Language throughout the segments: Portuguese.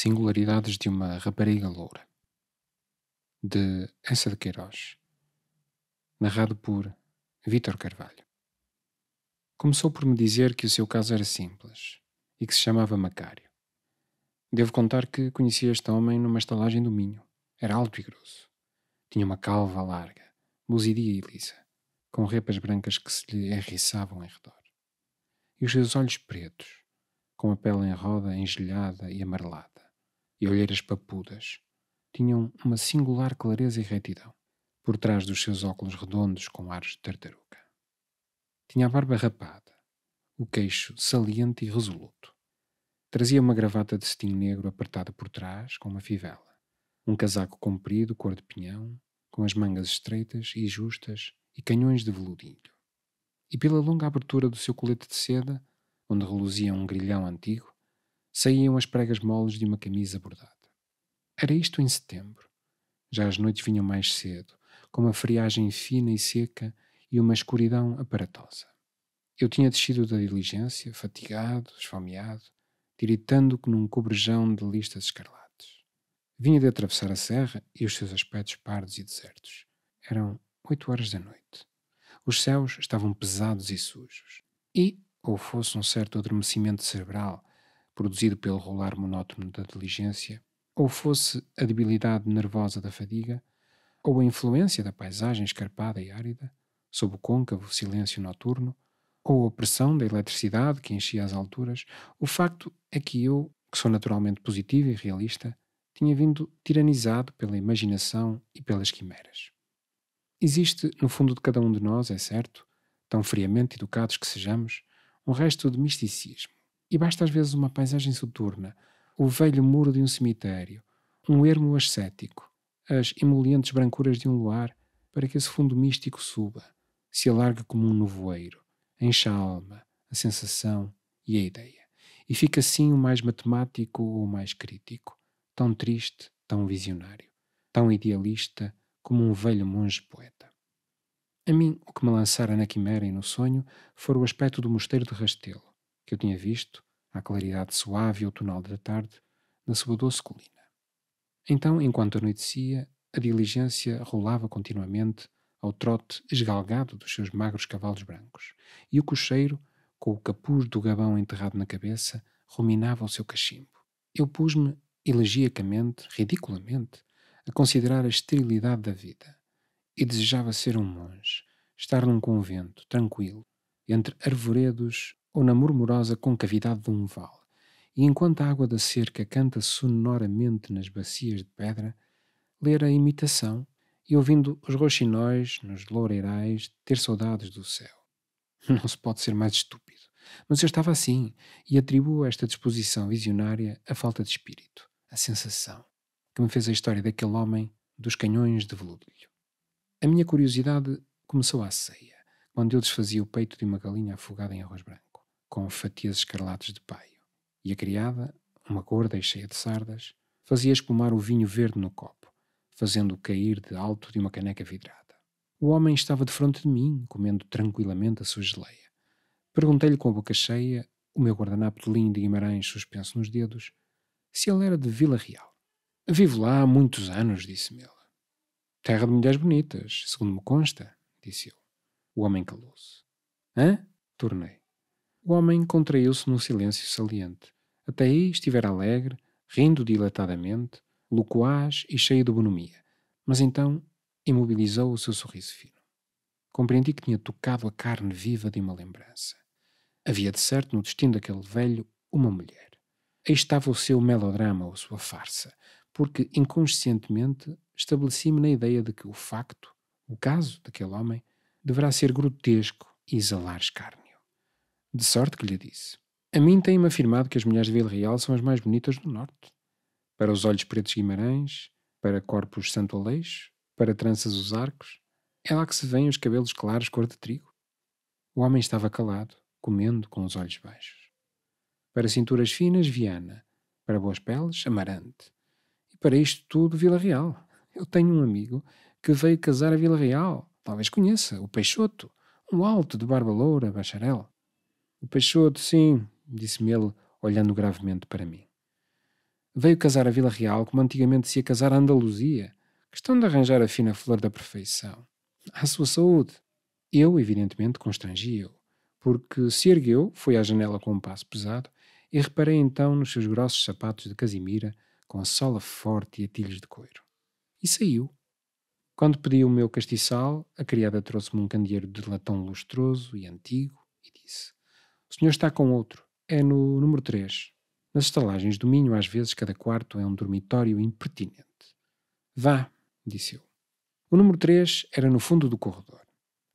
Singularidades de uma Rapariga Loura, de Essa de Queiroz, narrado por Vítor Carvalho. Começou por me dizer que o seu caso era simples e que se chamava Macário. Devo contar que conheci este homem numa estalagem do Minho. Era alto e grosso. Tinha uma calva larga, luzidia e lisa, com repas brancas que se lhe erriçavam em redor. E os seus olhos pretos, com a pele em roda engelhada e amarelada e olheiras papudas. Tinham uma singular clareza e retidão, por trás dos seus óculos redondos com ares de tartaruga. Tinha a barba rapada, o queixo saliente e resoluto. Trazia uma gravata de cetim negro apertada por trás, com uma fivela. Um casaco comprido, cor de pinhão, com as mangas estreitas e justas e canhões de veludinho. E pela longa abertura do seu colete de seda, onde reluzia um grilhão antigo, saíam as pregas moles de uma camisa bordada. Era isto em setembro. Já as noites vinham mais cedo, com uma friagem fina e seca e uma escuridão aparatosa. Eu tinha descido da diligência, fatigado, esfomeado, tiritando-que num cobrejão de listas escarlates. Vinha de atravessar a serra e os seus aspectos pardos e desertos. Eram oito horas da noite. Os céus estavam pesados e sujos. E, ou fosse um certo adormecimento cerebral, produzido pelo rolar monótono da diligência, ou fosse a debilidade nervosa da fadiga, ou a influência da paisagem escarpada e árida, sob o côncavo silêncio noturno, ou a pressão da eletricidade que enchia as alturas, o facto é que eu, que sou naturalmente positivo e realista, tinha vindo tiranizado pela imaginação e pelas quimeras. Existe no fundo de cada um de nós, é certo, tão friamente educados que sejamos, um resto de misticismo e basta às vezes uma paisagem soturna, o velho muro de um cemitério, um ermo ascético, as emolientes brancuras de um luar, para que esse fundo místico suba, se alargue como um nevoeiro, encha a alma, a sensação e a ideia. E fica assim o mais matemático ou o mais crítico, tão triste, tão visionário, tão idealista como um velho monge poeta. A mim, o que me lançara na quimera e no sonho foi o aspecto do mosteiro de Rastelo, que eu tinha visto, à claridade suave e outonal da tarde, na sua doce colina. Então, enquanto anoitecia, a diligência rolava continuamente ao trote esgalgado dos seus magros cavalos brancos, e o cocheiro, com o capuz do gabão enterrado na cabeça, ruminava o seu cachimbo. Eu pus-me, elegiacamente, ridiculamente, a considerar a esterilidade da vida, e desejava ser um monge, estar num convento, tranquilo, entre arvoredos ou na murmurosa concavidade de um vale, e enquanto a água da cerca canta sonoramente nas bacias de pedra, ler a imitação e ouvindo os roxinóis nos loureirais ter saudades do céu. Não se pode ser mais estúpido, mas eu estava assim e atribuo esta disposição visionária à falta de espírito, à sensação, que me fez a história daquele homem dos canhões de veludilho. A minha curiosidade começou à ceia, quando eu desfazia o peito de uma galinha afogada em arroz branco com fatias escarlates de paio, e a criada, uma gorda e cheia de sardas, fazia espumar o vinho verde no copo, fazendo-o cair de alto de uma caneca vidrada. O homem estava de frente de mim, comendo tranquilamente a sua geleia. Perguntei-lhe com a boca cheia, o meu guardanapo de linho de Guimarães suspenso nos dedos, se ele era de Vila Real. Vivo lá há muitos anos, disse-me ele. Terra de mulheres bonitas, segundo me consta, disse eu. O homem calou-se. Hã? Tornei. O homem contraiu-se num silêncio saliente. Até aí estivera alegre, rindo dilatadamente, loquaz e cheio de bonomia. Mas então imobilizou o seu sorriso fino. Compreendi que tinha tocado a carne viva de uma lembrança. Havia de certo no destino daquele velho uma mulher. Aí estava o seu melodrama ou sua farsa, porque inconscientemente estabeleci-me na ideia de que o facto, o caso daquele homem, deverá ser grotesco e exalar escárnio. De sorte que lhe disse: A mim tem-me afirmado que as mulheres de Vila Real são as mais bonitas do Norte. Para os olhos pretos Guimarães, para corpos Santo Aleixo, para tranças os arcos, é lá que se vêem os cabelos claros cor de trigo. O homem estava calado, comendo com os olhos baixos. Para cinturas finas, Viana. Para boas peles, Amarante. E para isto tudo, Vila Real. Eu tenho um amigo que veio casar a Vila Real. Talvez conheça, o Peixoto, um alto de barba loura, bacharel. O Peixoto, sim, disse-me ele, olhando gravemente para mim. Veio casar a Vila Real como antigamente se ia casar a Andaluzia. Questão de arranjar a fina flor da perfeição. À sua saúde. Eu, evidentemente, constrangi-o, porque se ergueu, foi à janela com um passo pesado, e reparei então nos seus grossos sapatos de casimira, com a sola forte e atilhos de couro. E saiu. Quando pedi o meu castiçal, a criada trouxe-me um candeeiro de latão lustroso e antigo e disse: o senhor está com outro. É no número 3. Nas estalagens do Minho, às vezes, cada quarto é um dormitório impertinente. Vá, disse eu. O número 3 era no fundo do corredor.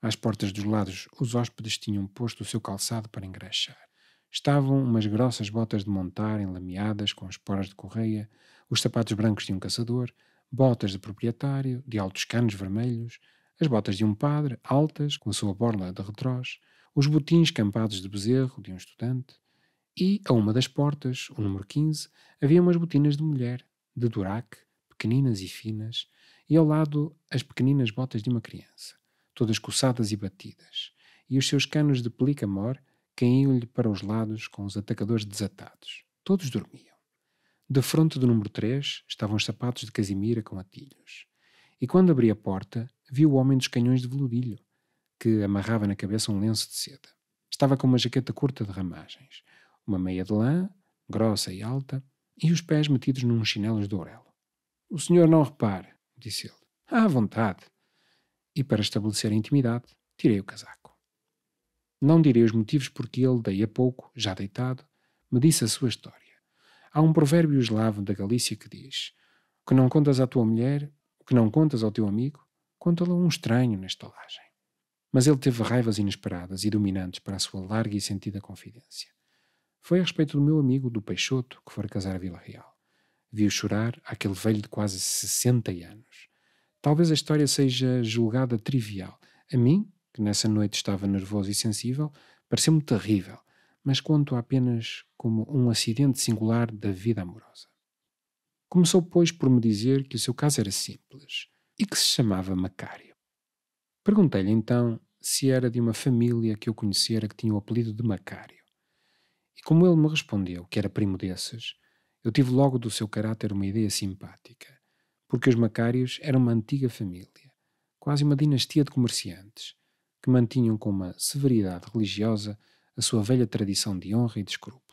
Às portas dos lados, os hóspedes tinham posto o seu calçado para engraxar. Estavam umas grossas botas de montar enlameadas com esporas de correia, os sapatos brancos de um caçador, botas de proprietário, de altos canos vermelhos, as botas de um padre, altas, com a sua borla de retrós, os botins campados de bezerro de um estudante, e, a uma das portas, o número 15, havia umas botinas de mulher, de durac, pequeninas e finas, e ao lado as pequeninas botas de uma criança, todas coçadas e batidas, e os seus canos de pelica mor caíam-lhe para os lados com os atacadores desatados. Todos dormiam. De fronte do número 3 estavam os sapatos de Casimira com atilhos. E quando abri a porta, vi o homem dos canhões de veludilho, que amarrava na cabeça um lenço de seda. Estava com uma jaqueta curta de ramagens, uma meia de lã, grossa e alta, e os pés metidos num chinelos de ourelo. O senhor não repare, disse ele. À vontade. E para estabelecer a intimidade, tirei o casaco. Não direi os motivos porque ele, daí a pouco, já deitado, me disse a sua história. Há um provérbio eslavo da Galícia que diz: O que não contas à tua mulher, o que não contas ao teu amigo, conta lhe a um estranho na estalagem mas ele teve raivas inesperadas e dominantes para a sua larga e sentida confidência. Foi a respeito do meu amigo do Peixoto que fora casar a Vila Real. Viu chorar aquele velho de quase 60 anos. Talvez a história seja julgada trivial. A mim, que nessa noite estava nervoso e sensível, pareceu-me terrível, mas conto apenas como um acidente singular da vida amorosa. Começou, pois, por me dizer que o seu caso era simples e que se chamava Macário. Perguntei-lhe então se era de uma família que eu conhecera que tinha o apelido de Macário. E como ele me respondeu que era primo desses, eu tive logo do seu caráter uma ideia simpática, porque os Macários eram uma antiga família, quase uma dinastia de comerciantes, que mantinham com uma severidade religiosa a sua velha tradição de honra e de escrúpulo.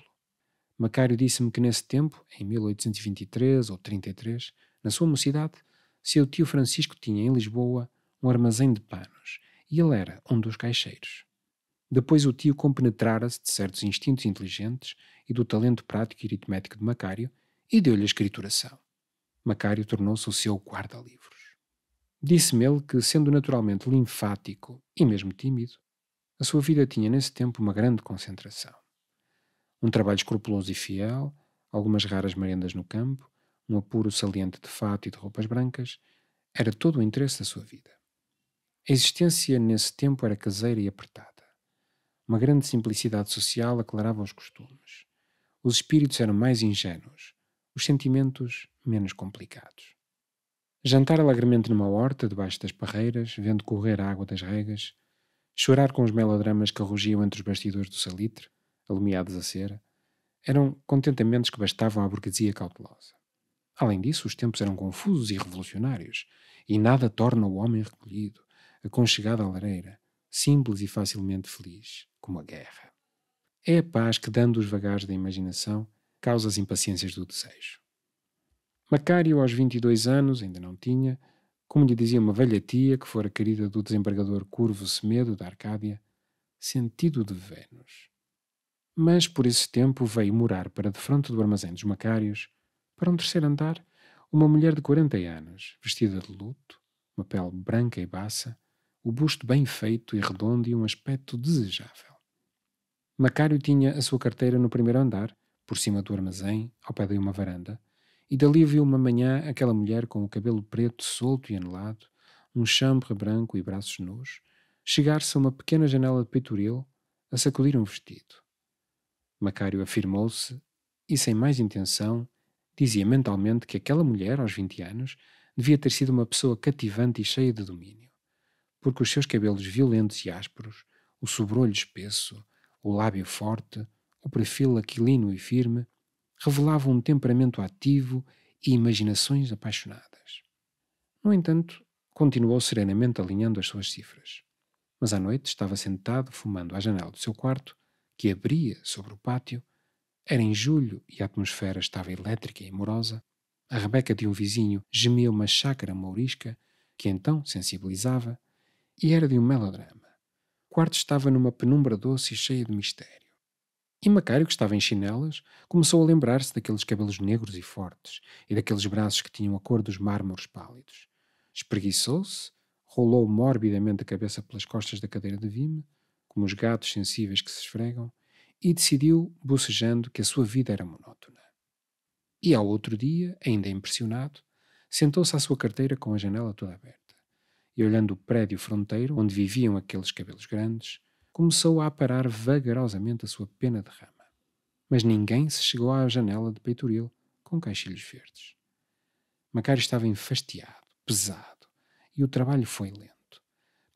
Macário disse-me que nesse tempo, em 1823 ou 33, na sua mocidade, seu tio Francisco tinha em Lisboa um armazém de panos, e ele era um dos caixeiros. Depois o tio compenetrara-se de certos instintos inteligentes e do talento prático e aritmético de Macário e deu-lhe a escrituração. Macário tornou-se o seu guarda-livros. Disse-me ele que, sendo naturalmente linfático e mesmo tímido, a sua vida tinha nesse tempo uma grande concentração. Um trabalho escrupuloso e fiel, algumas raras merendas no campo, um apuro saliente de fato e de roupas brancas, era todo o interesse da sua vida. A existência nesse tempo era caseira e apertada. Uma grande simplicidade social aclarava os costumes. Os espíritos eram mais ingênuos, os sentimentos menos complicados. Jantar alegremente numa horta, debaixo das parreiras, vendo correr a água das regas, chorar com os melodramas que rugiam entre os bastidores do salitre, alumiados a cera, eram contentamentos que bastavam à burguesia cautelosa. Além disso, os tempos eram confusos e revolucionários, e nada torna o homem recolhido, aconchegada à lareira, simples e facilmente feliz, como a guerra. É a paz que, dando os vagares da imaginação, causa as impaciências do desejo. Macário, aos 22 anos, ainda não tinha, como lhe dizia uma velha tia que fora querida do desembargador Curvo Semedo da Arcádia, sentido de Vênus. Mas por esse tempo veio morar para defronte do armazém dos Macários, para um terceiro andar, uma mulher de 40 anos, vestida de luto, uma pele branca e baça, o busto bem feito e redondo e um aspecto desejável. Macário tinha a sua carteira no primeiro andar, por cima do armazém, ao pé de uma varanda, e dali viu uma manhã aquela mulher com o cabelo preto solto e anelado, um chambre branco e braços nus, chegar-se a uma pequena janela de peitoril, a sacudir um vestido. Macário afirmou-se e, sem mais intenção, dizia mentalmente que aquela mulher, aos 20 anos, devia ter sido uma pessoa cativante e cheia de domínio porque os seus cabelos violentos e ásperos, o sobrolho espesso, o lábio forte, o perfil aquilino e firme, revelavam um temperamento ativo e imaginações apaixonadas. No entanto, continuou serenamente alinhando as suas cifras. Mas à noite estava sentado fumando à janela do seu quarto, que abria sobre o pátio. Era em julho e a atmosfera estava elétrica e amorosa. A Rebeca de um vizinho gemia uma chácara mourisca que então sensibilizava e era de um melodrama. O quarto estava numa penumbra doce e cheia de mistério. E Macário, que estava em chinelas, começou a lembrar-se daqueles cabelos negros e fortes e daqueles braços que tinham a cor dos mármores pálidos. Espreguiçou-se, rolou morbidamente a cabeça pelas costas da cadeira de Vime, como os gatos sensíveis que se esfregam, e decidiu, bocejando, que a sua vida era monótona. E ao outro dia, ainda impressionado, sentou-se à sua carteira com a janela toda aberta e olhando o prédio fronteiro onde viviam aqueles cabelos grandes, começou a aparar vagarosamente a sua pena de rama. Mas ninguém se chegou à janela de peitoril com caixilhos verdes. Macário estava enfastiado, pesado, e o trabalho foi lento.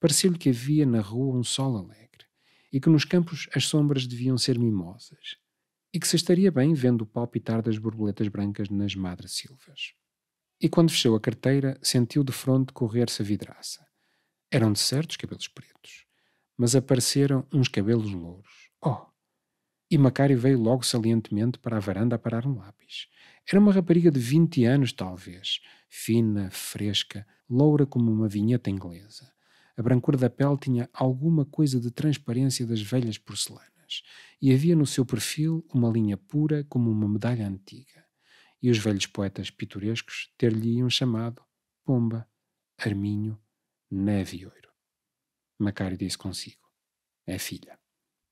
Pareceu-lhe que havia na rua um sol alegre, e que nos campos as sombras deviam ser mimosas, e que se estaria bem vendo o palpitar das borboletas brancas nas madres silvas e quando fechou a carteira sentiu de fronte correr-se a vidraça. Eram de certo os cabelos pretos, mas apareceram uns cabelos louros. Oh! E Macário veio logo salientemente para a varanda a parar um lápis. Era uma rapariga de vinte anos, talvez, fina, fresca, loura como uma vinheta inglesa. A brancura da pele tinha alguma coisa de transparência das velhas porcelanas, e havia no seu perfil uma linha pura como uma medalha antiga e os velhos poetas pitorescos ter-lhe-iam chamado Pomba, Arminho, Neve e Oiro. Macário disse consigo: É filha.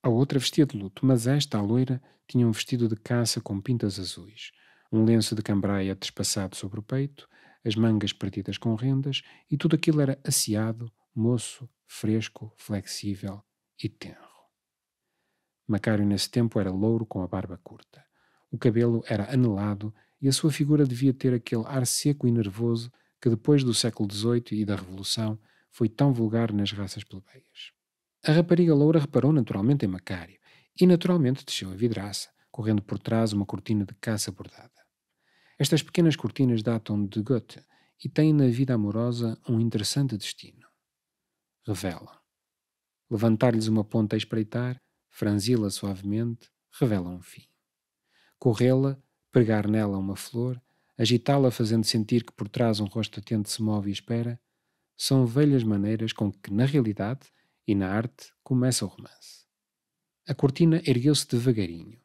A outra vestia de luto, mas esta, a loira, tinha um vestido de caça com pintas azuis, um lenço de cambraia despassado sobre o peito, as mangas partidas com rendas, e tudo aquilo era asseado, moço, fresco, flexível e tenro. Macário, nesse tempo, era louro com a barba curta. O cabelo era anelado e a sua figura devia ter aquele ar seco e nervoso que depois do século XVIII e da Revolução foi tão vulgar nas raças plebeias. A rapariga loura reparou naturalmente em Macário e naturalmente desceu a vidraça, correndo por trás uma cortina de caça bordada. Estas pequenas cortinas datam de Goethe e têm na vida amorosa um interessante destino. Revelam. Levantar-lhes uma ponta a espreitar, franzi-la suavemente, revela um fim. Corrê-la pregar nela uma flor, agitá-la fazendo sentir que por trás um rosto atento se move e espera, são velhas maneiras com que, na realidade e na arte, começa o romance. A cortina ergueu-se devagarinho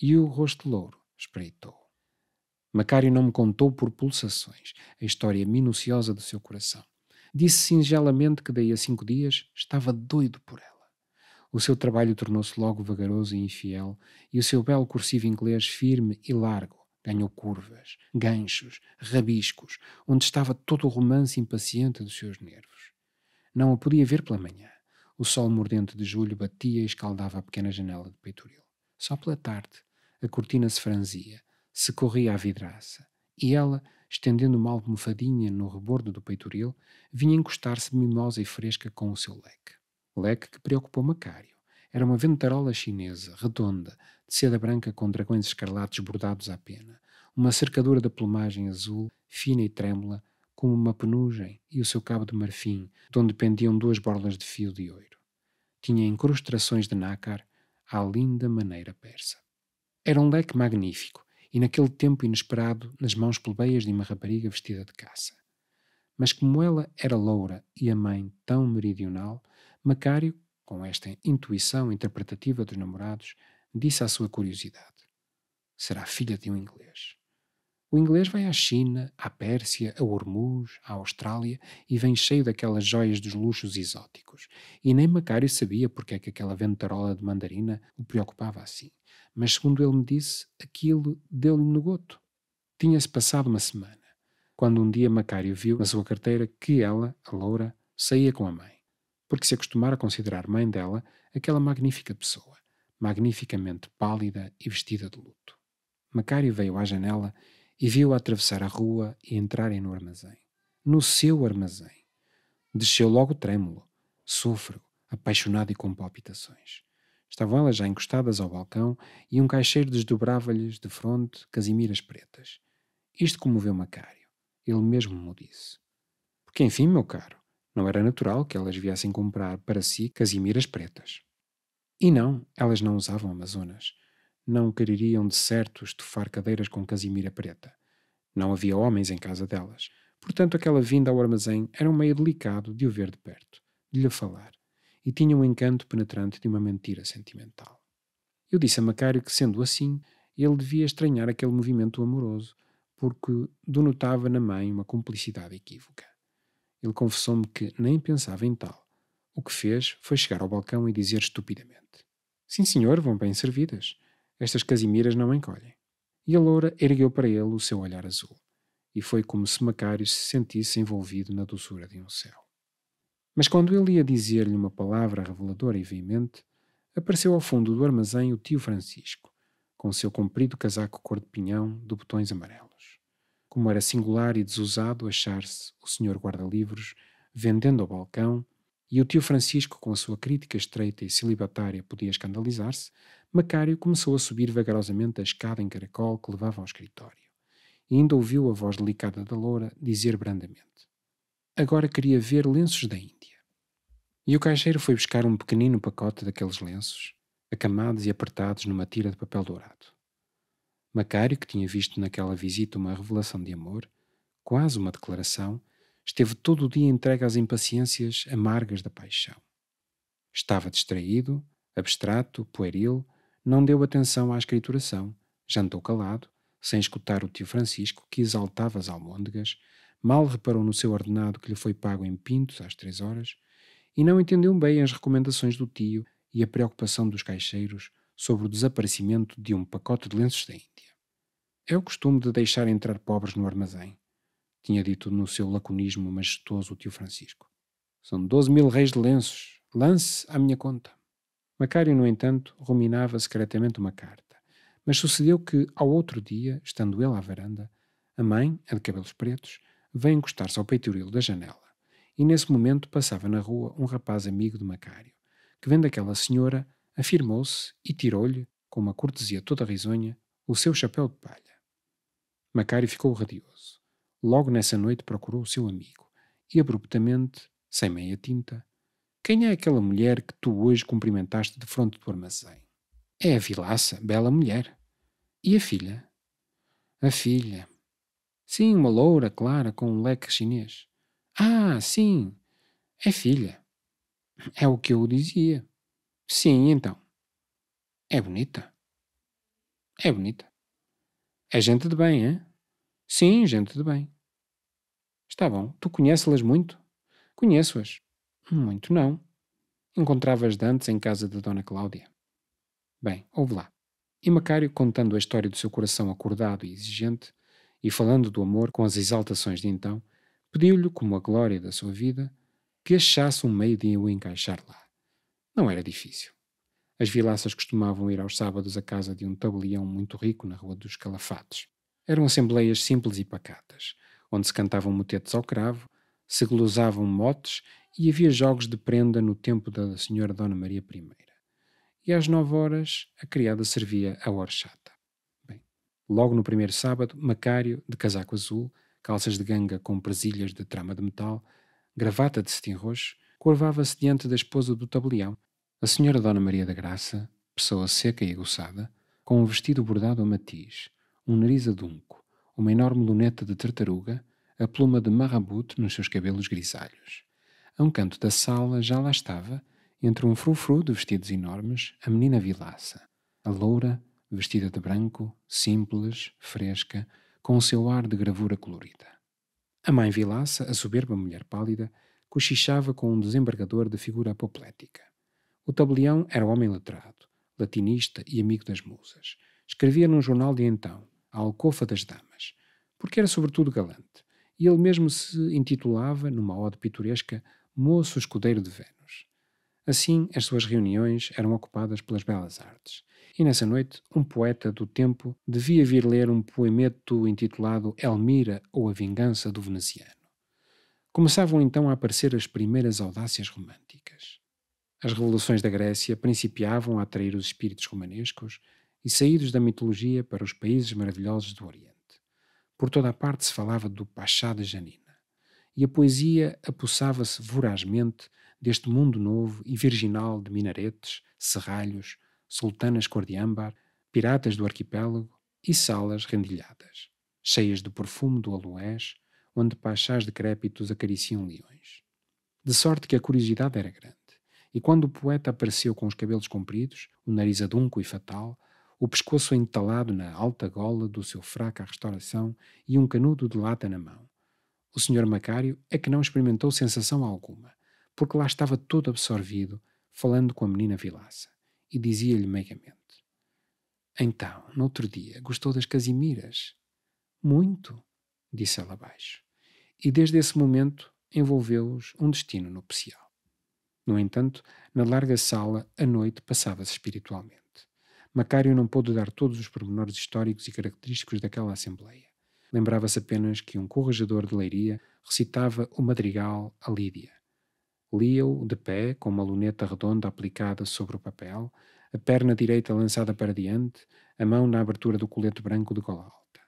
e o rosto louro espreitou. Macário não me contou por pulsações a história minuciosa do seu coração. Disse singelamente que daí a cinco dias estava doido por ela. O seu trabalho tornou-se logo vagaroso e infiel, e o seu belo cursivo inglês firme e largo ganhou curvas, ganchos, rabiscos, onde estava todo o romance impaciente dos seus nervos. Não a podia ver pela manhã. O sol mordente de julho batia e escaldava a pequena janela de peitoril. Só pela tarde, a cortina se franzia, se corria à vidraça, e ela, estendendo uma almofadinha no rebordo do peitoril, vinha encostar-se mimosa e fresca com o seu leque leque que preocupou Macário. Era uma ventarola chinesa, redonda, de seda branca com dragões escarlates bordados à pena, uma cercadura da plumagem azul, fina e trêmula, como uma penugem, e o seu cabo de marfim, de onde pendiam duas borlas de fio de ouro. Tinha incrustações de nácar, à linda maneira persa. Era um leque magnífico, e naquele tempo inesperado, nas mãos plebeias de uma rapariga vestida de caça. Mas como ela era loura e a mãe tão meridional, Macário, com esta intuição interpretativa dos namorados, disse à sua curiosidade: Será filha de um inglês. O inglês vai à China, à Pérsia, a Hormuz, à Austrália e vem cheio daquelas joias dos luxos exóticos. E nem Macário sabia porque é que aquela ventarola de mandarina o preocupava assim. Mas, segundo ele me disse, aquilo deu-lhe no goto. Tinha-se passado uma semana, quando um dia Macário viu na sua carteira que ela, a loura, saía com a mãe porque se acostumara a considerar mãe dela aquela magnífica pessoa, magnificamente pálida e vestida de luto. Macário veio à janela e viu-a atravessar a rua e entrarem no armazém. No seu armazém. Desceu logo trêmulo, sôfrego, apaixonado e com palpitações. Estavam elas já encostadas ao balcão e um caixeiro desdobrava-lhes de fronte casimiras pretas. Isto comoveu Macário. Ele mesmo me disse. Porque enfim, meu caro, não era natural que elas viessem comprar para si casimiras pretas. E não, elas não usavam amazonas. Não quereriam de certo estufar cadeiras com casimira preta. Não havia homens em casa delas. Portanto, aquela vinda ao armazém era um meio delicado de o ver de perto, de lhe falar, e tinha um encanto penetrante de uma mentira sentimental. Eu disse a Macário que, sendo assim, ele devia estranhar aquele movimento amoroso, porque do notava na mãe uma cumplicidade equívoca. Ele confessou-me que nem pensava em tal. O que fez foi chegar ao balcão e dizer estupidamente: Sim, senhor, vão bem servidas. Estas casimiras não encolhem. E a loura ergueu para ele o seu olhar azul. E foi como se Macário se sentisse envolvido na doçura de um céu. Mas quando ele ia dizer-lhe uma palavra reveladora e veemente, apareceu ao fundo do armazém o tio Francisco, com o seu comprido casaco cor de pinhão de botões amarelos como era singular e desusado achar-se o senhor guarda-livros vendendo ao balcão, e o tio Francisco, com a sua crítica estreita e celibatária, podia escandalizar-se, Macário começou a subir vagarosamente a escada em caracol que levava ao escritório. E ainda ouviu a voz delicada da loura dizer brandamente: Agora queria ver lenços da Índia. E o caixeiro foi buscar um pequenino pacote daqueles lenços, acamados e apertados numa tira de papel dourado. Macário, que tinha visto naquela visita uma revelação de amor, quase uma declaração, esteve todo o dia entregue às impaciências amargas da paixão. Estava distraído, abstrato, pueril, não deu atenção à escrituração, jantou calado, sem escutar o tio Francisco, que exaltava as almôndegas, mal reparou no seu ordenado que lhe foi pago em pintos às três horas, e não entendeu bem as recomendações do tio e a preocupação dos caixeiros sobre o desaparecimento de um pacote de lenços da Índia. É o costume de deixar entrar pobres no armazém, tinha dito no seu laconismo majestoso o tio Francisco. São doze mil reis de lenços. Lance à minha conta. Macário, no entanto, ruminava secretamente uma carta. Mas sucedeu que, ao outro dia, estando ele à varanda, a mãe, a de cabelos pretos, veio encostar-se ao peitoril da janela. E nesse momento passava na rua um rapaz amigo de Macário, que, vendo aquela senhora, afirmou-se e tirou-lhe, com uma cortesia toda risonha, o seu chapéu de palha. Macário ficou radioso. Logo nessa noite procurou o seu amigo e, abruptamente, sem meia tinta, quem é aquela mulher que tu hoje cumprimentaste de fronte do armazém? É a vilaça, bela mulher. E a filha? A filha. Sim, uma loura clara com um leque chinês. Ah, sim, é filha. É o que eu dizia. Sim, então. É bonita. É bonita. É gente de bem, é? Sim, gente de bem. Está bom. Tu conheces-las muito? Conheço-as. Muito não. Encontravas as antes em casa de Dona Cláudia. Bem, ouve lá. E Macário, contando a história do seu coração acordado e exigente, e falando do amor com as exaltações de então, pediu-lhe, como a glória da sua vida, que achasse um meio de o encaixar lá. Não era difícil. As vilaças costumavam ir aos sábados à casa de um tabelião muito rico na Rua dos Calafates. Eram assembleias simples e pacatas, onde se cantavam motetes ao cravo, se glosavam motes e havia jogos de prenda no tempo da senhora Dona Maria I. E às nove horas a criada servia a horchata. Bem, logo no primeiro sábado, Macário, de casaco azul, calças de ganga com presilhas de trama de metal, gravata de cetim roxo, curvava-se diante da esposa do tabelião, a senhora Dona Maria da Graça, pessoa seca e aguçada, com um vestido bordado a matiz, um nariz adunco, uma enorme luneta de tartaruga, a pluma de marrabute nos seus cabelos grisalhos. A um canto da sala já lá estava, entre um frufru de vestidos enormes, a menina vilaça, a loura, vestida de branco, simples, fresca, com o seu ar de gravura colorida. A mãe vilaça, a soberba mulher pálida, cochichava com um desembargador de figura apoplética. O tabelião era homem letrado, latinista e amigo das musas. Escrevia num jornal de então, A Alcofa das Damas, porque era sobretudo galante, e ele mesmo se intitulava, numa ode pitoresca, Moço Escudeiro de Vênus. Assim, as suas reuniões eram ocupadas pelas belas artes. E nessa noite, um poeta do tempo devia vir ler um poemeto intitulado Elmira ou a Vingança do Veneziano. Começavam então a aparecer as primeiras audácias românticas. As revoluções da Grécia principiavam a atrair os espíritos romanescos e saídos da mitologia para os países maravilhosos do Oriente. Por toda a parte se falava do Pachá de Janina, e a poesia apossava-se vorazmente deste mundo novo e virginal de minaretes, serralhos, sultanas âmbar, piratas do arquipélago e salas rendilhadas, cheias do perfume do aloés, onde pachás decrépitos acariciam leões. De sorte que a curiosidade era grande. E quando o poeta apareceu com os cabelos compridos, o nariz adunco e fatal, o pescoço entalado na alta gola do seu fraco à restauração e um canudo de lata na mão, o senhor Macário é que não experimentou sensação alguma, porque lá estava todo absorvido, falando com a menina Vilaça, e dizia-lhe meigamente: Então, noutro dia, gostou das Casimiras? Muito, disse ela baixo e desde esse momento envolveu-os um destino nupcial. No entanto, na larga sala, a noite passava-se espiritualmente. Macário não pôde dar todos os pormenores históricos e característicos daquela assembleia. Lembrava-se apenas que um corregedor de leiria recitava o madrigal a Lídia. Lia-o de pé, com uma luneta redonda aplicada sobre o papel, a perna direita lançada para diante, a mão na abertura do colete branco de gola alta.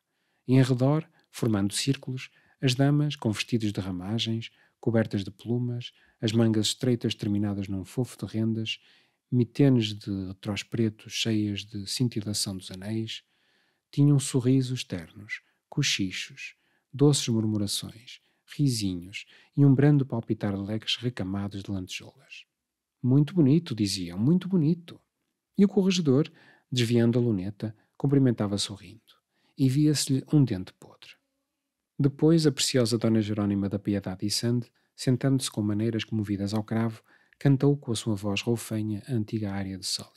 E em redor, formando círculos, as damas, com vestidos de ramagens, cobertas de plumas, as mangas estreitas terminadas num fofo de rendas, mitenes de retrós pretos cheias de cintilação dos anéis, tinham sorrisos ternos, cochichos, doces murmurações, risinhos e um brando palpitar de leques recamados de lantejoulas. Muito bonito, diziam, muito bonito. E o corregedor, desviando a luneta, cumprimentava sorrindo, e via-se-lhe um dente podre. Depois, a preciosa Dona Jerônima da Piedade e Sande, sentando-se com maneiras comovidas ao cravo, cantou com a sua voz roufenha a antiga área de Soli.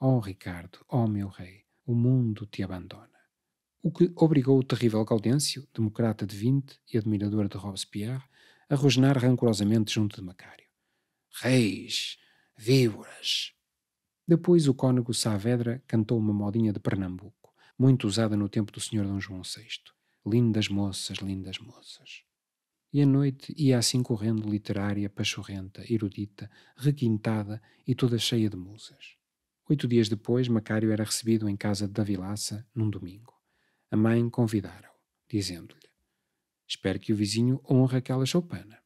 oh, Ricardo, oh, meu rei, o mundo te abandona. O que obrigou o terrível Gaudêncio, democrata de Vinte e admirador de Robespierre, a rosnar rancorosamente junto de Macário. Reis! Víboras! Depois o cônego Saavedra cantou uma modinha de Pernambuco, muito usada no tempo do Senhor Dom João VI lindas moças, lindas moças. E a noite ia assim correndo literária, pachorrenta, erudita, requintada e toda cheia de musas. Oito dias depois, Macário era recebido em casa de Davilaça, num domingo. A mãe convidara-o, dizendo-lhe Espero que o vizinho honre aquela choupana.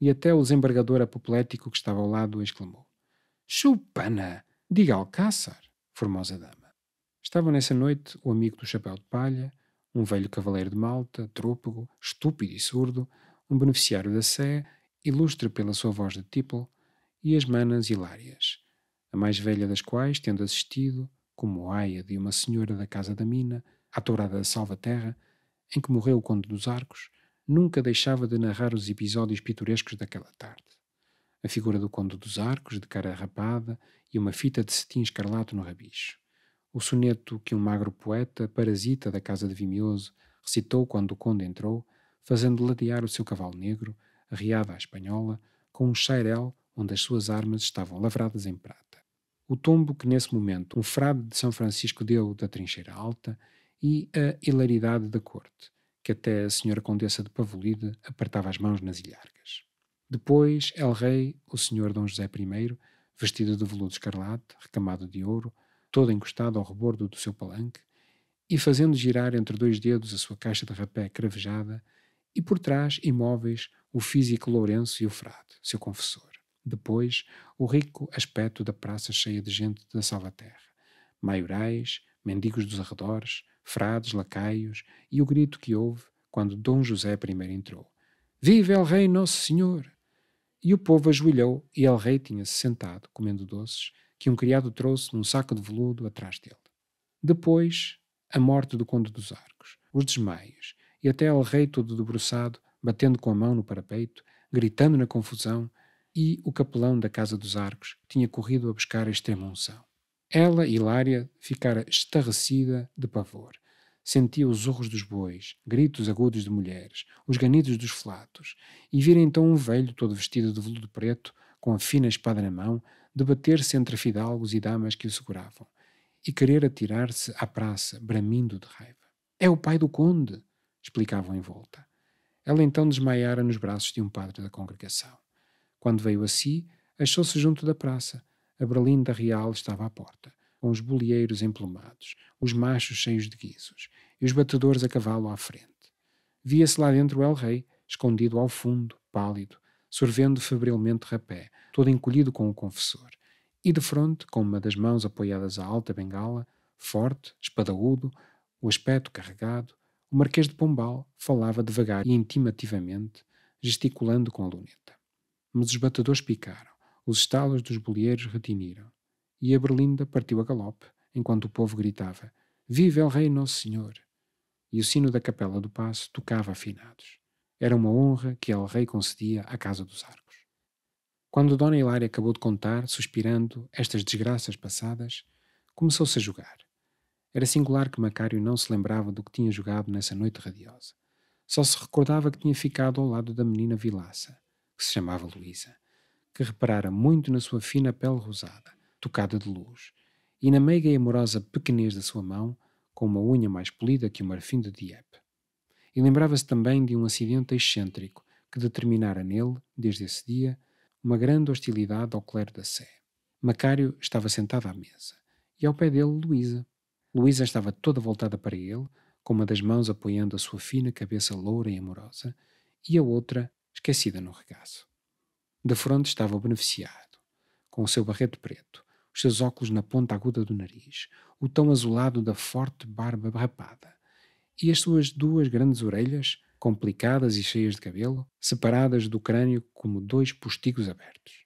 E até o desembargador apoplético que estava ao lado exclamou Choupana! Diga Alcáçar, formosa dama. Estavam nessa noite o amigo do chapéu de palha, um velho cavaleiro de Malta, trôpego, estúpido e surdo, um beneficiário da Sé, ilustre pela sua voz de tipo, e as manas hilárias, a mais velha das quais, tendo assistido, como aia de uma senhora da casa da mina, à tourada da Salvaterra, em que morreu o conde dos Arcos, nunca deixava de narrar os episódios pitorescos daquela tarde. A figura do conde dos Arcos, de cara rapada, e uma fita de cetim escarlate no rabicho o soneto que um magro poeta, parasita da casa de Vimioso, recitou quando o conde entrou, fazendo ladear o seu cavalo negro, arriado à espanhola, com um chairel onde as suas armas estavam lavradas em prata. O tombo que nesse momento um frade de São Francisco deu da trincheira alta e a hilaridade da corte, que até a senhora condessa de Pavolida apertava as mãos nas ilhargas. Depois, el rei, o senhor Dom José I, vestido de veludo escarlate, recamado de ouro, todo encostado ao rebordo do seu palanque, e fazendo girar entre dois dedos a sua caixa de rapé cravejada, e por trás, imóveis, o físico Lourenço e o frade, seu confessor. Depois, o rico aspecto da praça cheia de gente da Salvaterra. Maiorais, mendigos dos arredores, frades, lacaios, e o grito que houve quando Dom José I entrou. Viva El Rei Nosso Senhor! E o povo ajoelhou e El Rei tinha-se sentado, comendo doces, que um criado trouxe num saco de veludo atrás dele. Depois, a morte do conde dos arcos, os desmaios e até el rei todo debruçado, batendo com a mão no parapeito, gritando na confusão, e o capelão da casa dos arcos tinha corrido a buscar a extrema unção. Ela, Hilária, ficara estarrecida de pavor. Sentia os urros dos bois, gritos agudos de mulheres, os ganidos dos flatos, e vira então um velho todo vestido de veludo preto, com a fina espada na mão, debater-se entre fidalgos e damas que o seguravam, e querer atirar-se à praça, bramindo de raiva. É o pai do conde, explicavam em volta. Ela então desmaiara nos braços de um padre da congregação. Quando veio a si, achou-se junto da praça. A berlinda real estava à porta, com os bolheiros emplumados, os machos cheios de guizos e os batedores a cavalo à frente. Via-se lá dentro o El Rei, escondido ao fundo, pálido, sorvendo febrilmente rapé, todo encolhido com o confessor. E de fronte, com uma das mãos apoiadas à alta bengala, forte, espadaúdo, o aspecto carregado, o Marquês de Pombal falava devagar e intimativamente, gesticulando com a luneta. Mas os batadores picaram, os estalos dos boleiros retiniram, e a berlinda partiu a galope, enquanto o povo gritava Viva o Rei Nosso Senhor! E o sino da capela do passo tocava afinados. Era uma honra que el rei concedia à Casa dos Arcos. Quando Dona Hilária acabou de contar, suspirando, estas desgraças passadas, começou-se a jogar. Era singular que Macário não se lembrava do que tinha jogado nessa noite radiosa. Só se recordava que tinha ficado ao lado da menina Vilaça, que se chamava Luísa, que reparara muito na sua fina pele rosada, tocada de luz, e na meiga e amorosa pequenez da sua mão, com uma unha mais polida que o marfim de Dieppe. E lembrava-se também de um acidente excêntrico que determinara nele, desde esse dia, uma grande hostilidade ao clero da Sé. Macário estava sentado à mesa e ao pé dele Luísa. Luísa estava toda voltada para ele, com uma das mãos apoiando a sua fina cabeça loura e amorosa e a outra esquecida no regaço. De fronte estava o beneficiado, com o seu barreto preto, os seus óculos na ponta aguda do nariz, o tão azulado da forte barba rapada e as suas duas grandes orelhas, complicadas e cheias de cabelo, separadas do crânio como dois postigos abertos.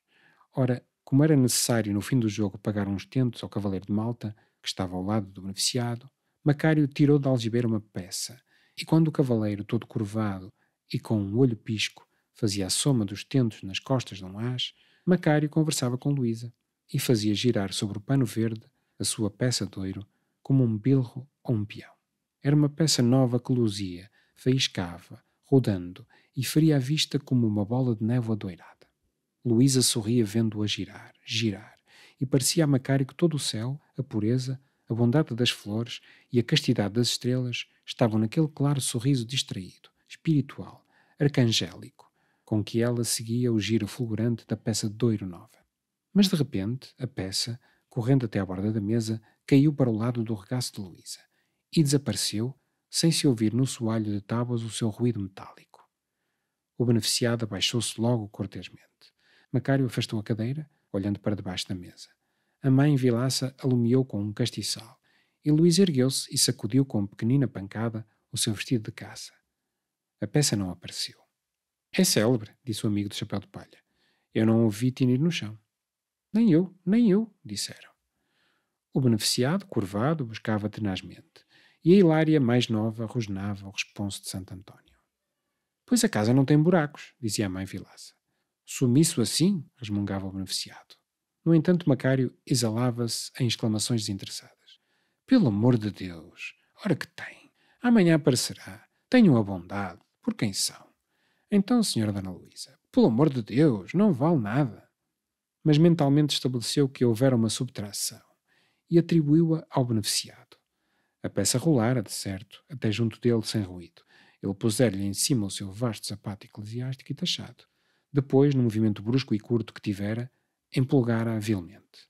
Ora, como era necessário no fim do jogo pagar uns tentos ao cavaleiro de Malta, que estava ao lado do beneficiado, Macário tirou da algibeira uma peça, e quando o cavaleiro, todo curvado e com um olho pisco, fazia a soma dos tentos nas costas de um as, Macário conversava com Luísa e fazia girar sobre o pano verde a sua peça de ouro como um bilro ou um peão. Era uma peça nova que luzia, faiscava, rodando, e feria a vista como uma bola de névoa doirada. Luísa sorria vendo-a girar, girar, e parecia a Macário que todo o céu, a pureza, a bondade das flores e a castidade das estrelas estavam naquele claro sorriso distraído, espiritual, arcangélico, com que ela seguia o giro fulgurante da peça de Doiro Nova. Mas de repente, a peça, correndo até à borda da mesa, caiu para o lado do regaço de Luísa e desapareceu, sem se ouvir no soalho de tábuas o seu ruído metálico. O beneficiado abaixou-se logo cortesmente. Macário afastou a cadeira, olhando para debaixo da mesa. A mãe vilaça alumiou com um castiçal, e Luís ergueu-se e sacudiu com pequenina pancada o seu vestido de caça. A peça não apareceu. É célebre, disse o amigo do chapéu de palha. Eu não ouvi tinir no chão. Nem eu, nem eu, disseram. O beneficiado, curvado, buscava tenazmente, e a Hilária, mais nova, rosnava o responso de Santo Antônio. Pois a casa não tem buracos, dizia a mãe Vilaça. Sumiço assim, resmungava o beneficiado. No entanto, Macário exalava-se em exclamações desinteressadas. Pelo amor de Deus! Ora que tem! Amanhã aparecerá. Tenham a bondade. Por quem são? Então, senhora Dona Luísa, pelo amor de Deus, não vale nada. Mas mentalmente estabeleceu que houvera uma subtração e atribuiu-a ao beneficiado. A peça rolara, de certo, até junto dele sem ruído. Ele puser-lhe em cima o seu vasto sapato eclesiástico e tachado. Depois, num movimento brusco e curto que tivera, empolgara-a vilmente.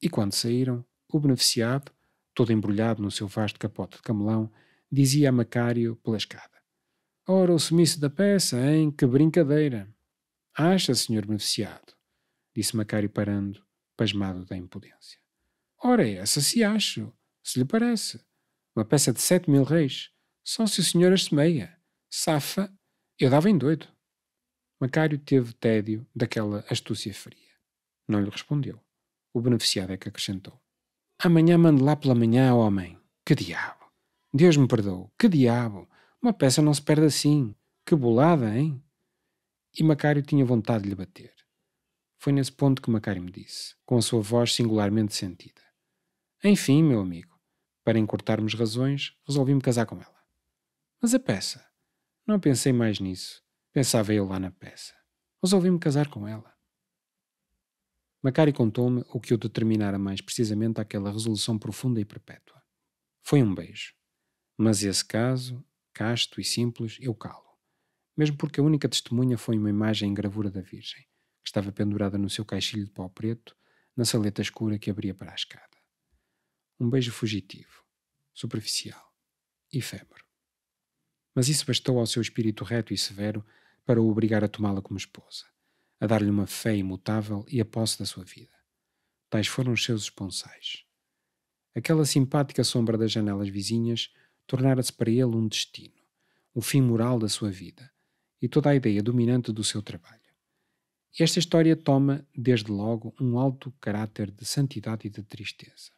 E quando saíram, o beneficiado, todo embrulhado no seu vasto capote de camelão, dizia a Macário pela escada. Ora, o sumiço da peça, hein? Que brincadeira! Acha, senhor beneficiado? Disse Macário parando, pasmado da impudência. Ora, essa se acho, se lhe parece. Uma peça de sete mil reis. Só se o senhor assemeia, semeia. Safa, eu dava em doido. Macário teve tédio daquela astúcia fria. Não lhe respondeu. O beneficiado é que acrescentou. Amanhã mande lá pela manhã, homem. Que diabo! Deus me perdoou. Que diabo! Uma peça não se perde assim. Que bolada, hein? E Macário tinha vontade de lhe bater. Foi nesse ponto que Macário me disse, com a sua voz singularmente sentida. Enfim, meu amigo, para encurtarmos razões, resolvi-me casar com ela. Mas a peça? Não pensei mais nisso. Pensava eu lá na peça. Resolvi-me casar com ela. Macari contou-me o que o determinara mais precisamente àquela resolução profunda e perpétua. Foi um beijo. Mas esse caso, casto e simples, eu calo. Mesmo porque a única testemunha foi uma imagem em gravura da Virgem, que estava pendurada no seu caixilho de pau preto, na saleta escura que abria para a escada. Um beijo fugitivo, superficial, efêmero. Mas isso bastou ao seu espírito reto e severo para o obrigar a tomá-la como esposa, a dar-lhe uma fé imutável e a posse da sua vida. Tais foram os seus esponsais. Aquela simpática sombra das janelas vizinhas tornara-se para ele um destino, o um fim moral da sua vida e toda a ideia dominante do seu trabalho. Esta história toma, desde logo, um alto caráter de santidade e de tristeza.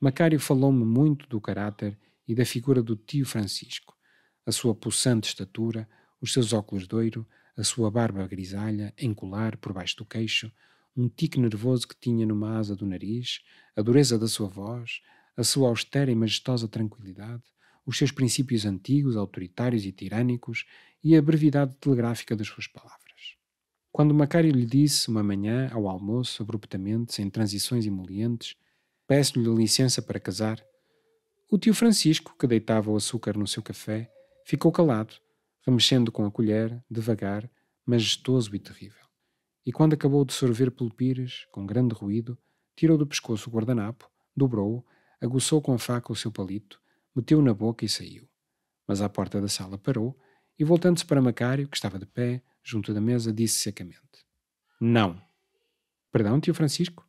Macário falou-me muito do caráter e da figura do tio Francisco, a sua possante estatura, os seus óculos de ouro, a sua barba grisalha, em colar por baixo do queixo, um tique nervoso que tinha numa asa do nariz, a dureza da sua voz, a sua austera e majestosa tranquilidade, os seus princípios antigos, autoritários e tirânicos e a brevidade telegráfica das suas palavras. Quando Macário lhe disse uma manhã, ao almoço, abruptamente, sem transições emolientes, Peço-lhe licença para casar. O tio Francisco, que deitava o açúcar no seu café, ficou calado, remexendo com a colher, devagar, majestoso e terrível. E quando acabou de sorver pelo pires, com grande ruído, tirou do pescoço o guardanapo, dobrou-o, aguçou com a faca o seu palito, meteu-o na boca e saiu. Mas à porta da sala parou e, voltando-se para Macário, que estava de pé, junto da mesa, disse secamente: Não. Perdão, tio Francisco?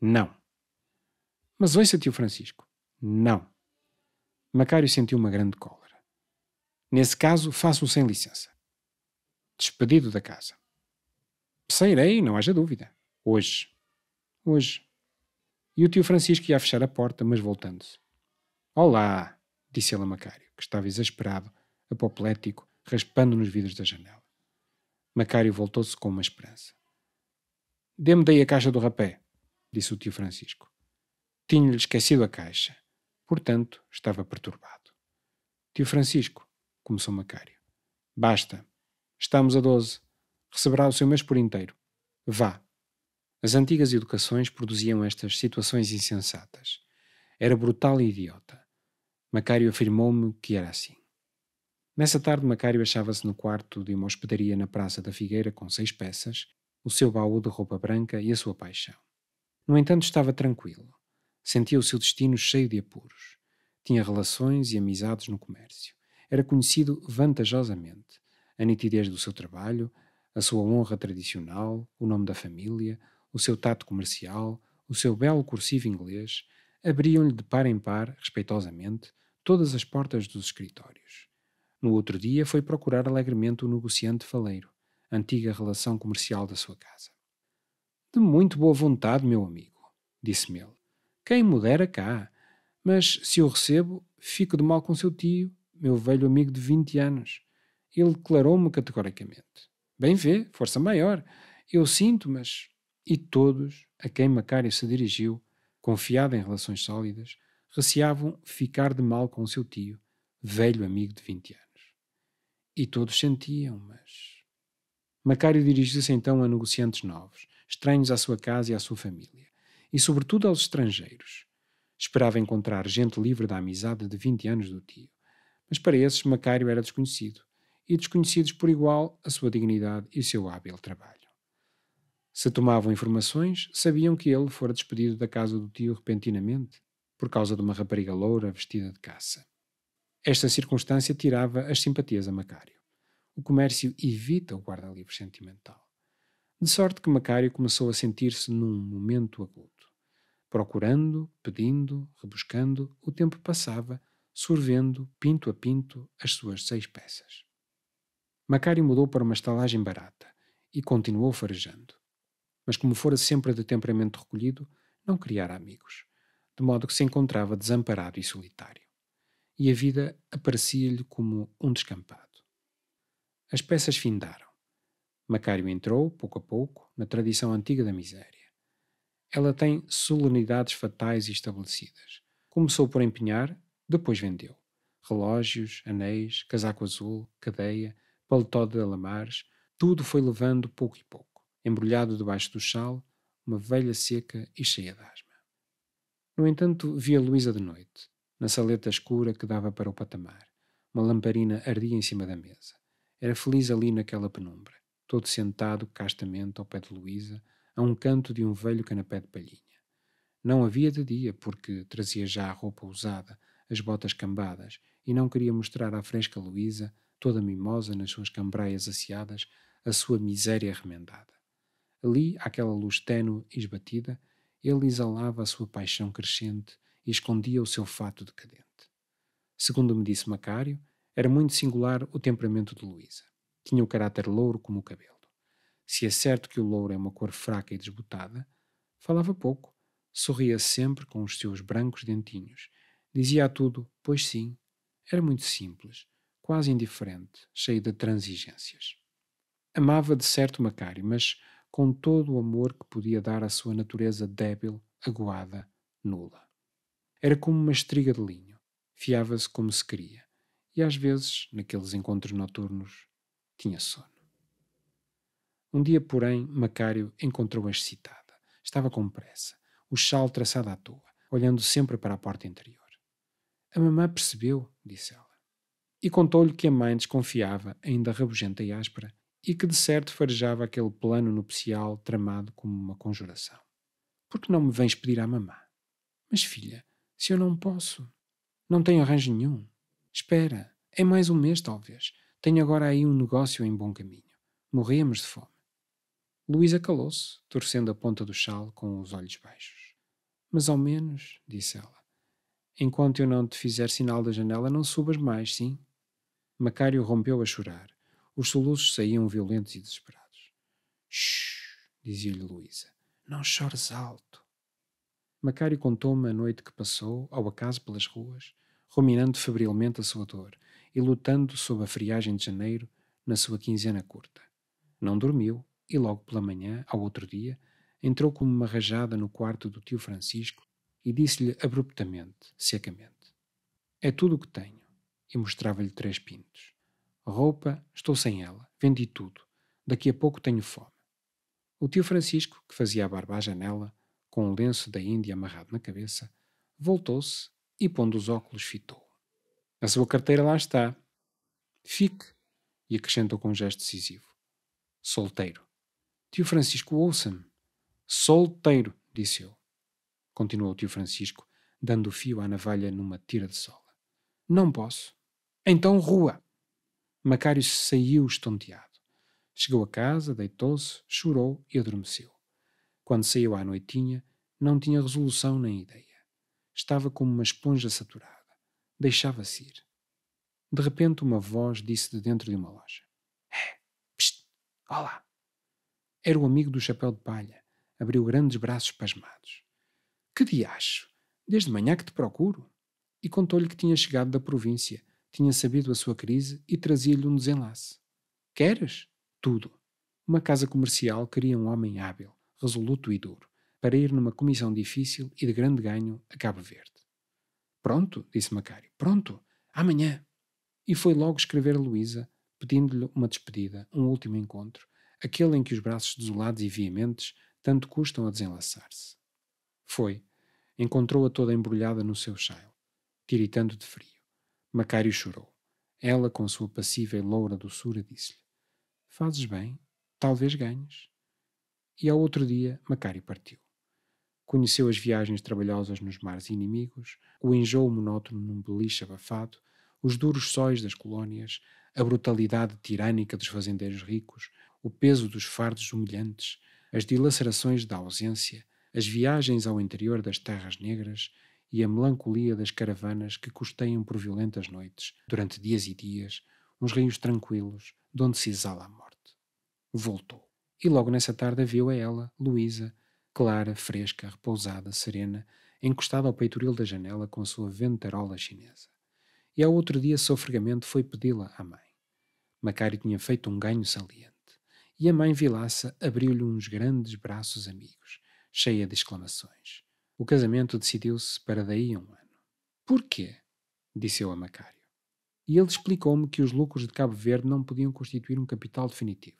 Não. Mas ouça, tio Francisco, não. Macário sentiu uma grande cólera. Nesse caso, faço o sem licença. Despedido da casa. Sairei, não haja dúvida. Hoje. Hoje. E o tio Francisco ia fechar a porta, mas voltando-se. Olá, disse ele a Macário, que estava exasperado, apoplético, raspando nos vidros da janela. Macário voltou-se com uma esperança. Dê-me daí a caixa do rapé, disse o tio Francisco. Tinha-lhe esquecido a caixa. Portanto, estava perturbado. Tio Francisco, começou Macário. Basta. Estamos a doze. Receberá o seu mês por inteiro. Vá. As antigas educações produziam estas situações insensatas. Era brutal e idiota. Macário afirmou-me que era assim. Nessa tarde, Macário achava-se no quarto de uma hospedaria na Praça da Figueira com seis peças, o seu baú de roupa branca e a sua paixão. No entanto, estava tranquilo. Sentia o seu destino cheio de apuros. Tinha relações e amizades no comércio. Era conhecido vantajosamente. A nitidez do seu trabalho, a sua honra tradicional, o nome da família, o seu tato comercial, o seu belo cursivo inglês, abriam-lhe de par em par, respeitosamente, todas as portas dos escritórios. No outro dia foi procurar alegremente o negociante faleiro, antiga relação comercial da sua casa. De muito boa vontade, meu amigo, disse-me ele. Quem me dera cá. Mas se eu recebo, fico de mal com seu tio, meu velho amigo de 20 anos. Ele declarou-me categoricamente. Bem vê, força maior. Eu sinto, mas. E todos a quem Macário se dirigiu, confiado em relações sólidas, receavam ficar de mal com seu tio, velho amigo de 20 anos. E todos sentiam, mas. Macário dirigiu-se então a negociantes novos, estranhos à sua casa e à sua família e, sobretudo, aos estrangeiros. Esperava encontrar gente livre da amizade de 20 anos do tio, mas para esses Macário era desconhecido, e desconhecidos por igual a sua dignidade e o seu hábil trabalho. Se tomavam informações, sabiam que ele fora despedido da casa do tio repentinamente, por causa de uma rapariga loura vestida de caça. Esta circunstância tirava as simpatias a Macário. O comércio evita o guarda-livre sentimental. De sorte que Macário começou a sentir-se num momento agudo. Procurando, pedindo, rebuscando, o tempo passava, sorvendo, pinto a pinto, as suas seis peças. Macário mudou para uma estalagem barata e continuou farejando. Mas, como fora sempre de temperamento recolhido, não criara amigos, de modo que se encontrava desamparado e solitário. E a vida aparecia-lhe como um descampado. As peças findaram. Macário entrou, pouco a pouco, na tradição antiga da miséria ela tem solenidades fatais e estabelecidas. Começou por empenhar, depois vendeu. Relógios, anéis, casaco azul, cadeia, paletó de alamares, tudo foi levando pouco e pouco. Embrulhado debaixo do chal, uma velha seca e cheia de asma. No entanto, via Luísa de noite, na saleta escura que dava para o patamar. Uma lamparina ardia em cima da mesa. Era feliz ali naquela penumbra, todo sentado castamente ao pé de Luísa, a um canto de um velho canapé de palhinha. Não havia de dia, porque trazia já a roupa usada, as botas cambadas, e não queria mostrar à fresca Luísa, toda mimosa nas suas cambraias asseadas, a sua miséria remendada. Ali, àquela luz tenue e esbatida, ele exalava a sua paixão crescente e escondia o seu fato decadente. Segundo me disse Macário, era muito singular o temperamento de Luísa. Tinha o caráter louro como o cabelo. Se é certo que o louro é uma cor fraca e desbotada, falava pouco, sorria sempre com os seus brancos dentinhos. Dizia a tudo, pois sim. Era muito simples, quase indiferente, cheio de transigências. Amava de certo Macário, mas com todo o amor que podia dar à sua natureza débil, aguada, nula. Era como uma estriga de linho, fiava-se como se queria, e às vezes, naqueles encontros noturnos, tinha sono. Um dia, porém, Macário encontrou-a excitada. Estava com pressa, o chal traçado à toa, olhando sempre para a porta interior. A mamã percebeu, disse ela. E contou-lhe que a mãe desconfiava, ainda rabugenta e áspera, e que de certo farejava aquele plano nupcial tramado como uma conjuração. Por que não me vens pedir à mamã? Mas, filha, se eu não posso. Não tenho arranjo nenhum. Espera, é mais um mês, talvez. Tenho agora aí um negócio em bom caminho. Morremos de fome. Luísa calou-se, torcendo a ponta do chal com os olhos baixos. Mas ao menos, disse ela, enquanto eu não te fizer sinal da janela, não subas mais, sim? Macário rompeu a chorar. Os soluços saíam violentos e desesperados. Shh, dizia-lhe Luísa, não chores alto. Macário contou-me a noite que passou, ao acaso pelas ruas, ruminando febrilmente a sua dor e lutando sob a friagem de janeiro na sua quinzena curta. Não dormiu, e logo pela manhã, ao outro dia, entrou como uma rajada no quarto do tio Francisco e disse-lhe abruptamente, secamente: É tudo o que tenho. E mostrava-lhe três pintos. Roupa, estou sem ela, vendi tudo. Daqui a pouco tenho fome. O tio Francisco, que fazia a barba à janela, com um lenço da Índia amarrado na cabeça, voltou-se e, pondo os óculos, fitou. A sua carteira lá está. Fique, e acrescentou com um gesto decisivo. Solteiro. Tio Francisco, ouça-me. Solteiro, disse eu. Continuou o tio Francisco, dando o fio à navalha numa tira de sola. Não posso. Então rua. Macário saiu estonteado. Chegou a casa, deitou-se, chorou e adormeceu. Quando saiu à noitinha, não tinha resolução nem ideia. Estava como uma esponja saturada. Deixava-se ir. De repente, uma voz disse de dentro de uma loja: É, psst, olá! Era o amigo do chapéu de palha. Abriu grandes braços pasmados. Que diacho! Desde manhã que te procuro. E contou-lhe que tinha chegado da província, tinha sabido a sua crise e trazia-lhe um desenlace. Queres? Tudo. Uma casa comercial queria um homem hábil, resoluto e duro, para ir numa comissão difícil e de grande ganho a Cabo Verde. Pronto, disse Macário. Pronto. Amanhã. E foi logo escrever a Luísa, pedindo-lhe uma despedida, um último encontro, aquele em que os braços desolados e veementes tanto custam a desenlaçar-se. Foi. Encontrou-a toda embrulhada no seu chale, tiritando de frio. Macário chorou. Ela, com sua passiva e loura doçura, disse-lhe: Fazes bem, talvez ganhes. E ao outro dia, Macário partiu. Conheceu as viagens trabalhosas nos mares inimigos, o enjoo monótono num beliche abafado, os duros sóis das colónias, a brutalidade tirânica dos fazendeiros ricos, o peso dos fardos humilhantes, as dilacerações da ausência, as viagens ao interior das terras negras e a melancolia das caravanas que custeiam por violentas noites, durante dias e dias, uns rios tranquilos, de onde se exala a morte. Voltou. E logo nessa tarde a viu a ela, Luísa, clara, fresca, repousada, serena, encostada ao peitoril da janela com a sua ventarola chinesa. E ao outro dia, sofregamente, foi pedi-la à mãe. Macário tinha feito um ganho saliente e a mãe Vilaça abriu-lhe uns grandes braços amigos, cheia de exclamações. O casamento decidiu-se para daí a um ano. Porquê? disse eu a Macário. E ele explicou-me que os lucros de Cabo Verde não podiam constituir um capital definitivo.